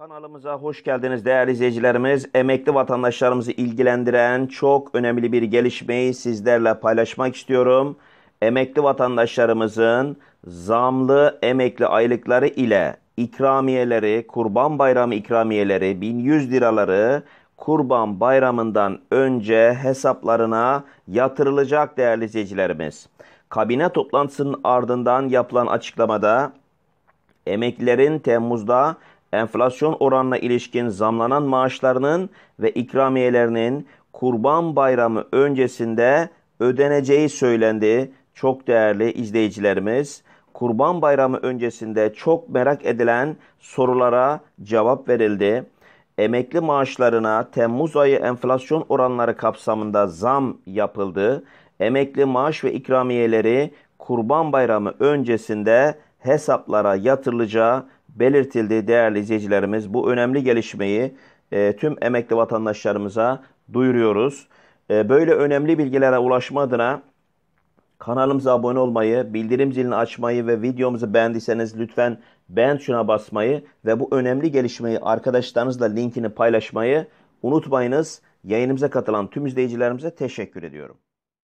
Kanalımıza hoş geldiniz değerli izleyicilerimiz. Emekli vatandaşlarımızı ilgilendiren çok önemli bir gelişmeyi sizlerle paylaşmak istiyorum. Emekli vatandaşlarımızın zamlı emekli aylıkları ile ikramiyeleri, Kurban Bayramı ikramiyeleri 1100 liraları Kurban Bayramı'ndan önce hesaplarına yatırılacak değerli izleyicilerimiz. Kabine toplantısının ardından yapılan açıklamada emeklilerin Temmuz'da enflasyon oranına ilişkin zamlanan maaşlarının ve ikramiyelerinin Kurban Bayramı öncesinde ödeneceği söylendi. Çok değerli izleyicilerimiz, Kurban Bayramı öncesinde çok merak edilen sorulara cevap verildi. Emekli maaşlarına Temmuz ayı enflasyon oranları kapsamında zam yapıldı. Emekli maaş ve ikramiyeleri Kurban Bayramı öncesinde hesaplara yatırılacağı belirtildi değerli izleyicilerimiz. Bu önemli gelişmeyi e, tüm emekli vatandaşlarımıza duyuruyoruz. E, böyle önemli bilgilere ulaşma adına kanalımıza abone olmayı, bildirim zilini açmayı ve videomuzu beğendiyseniz lütfen beğen tuşuna basmayı ve bu önemli gelişmeyi arkadaşlarınızla linkini paylaşmayı unutmayınız. Yayınımıza katılan tüm izleyicilerimize teşekkür ediyorum.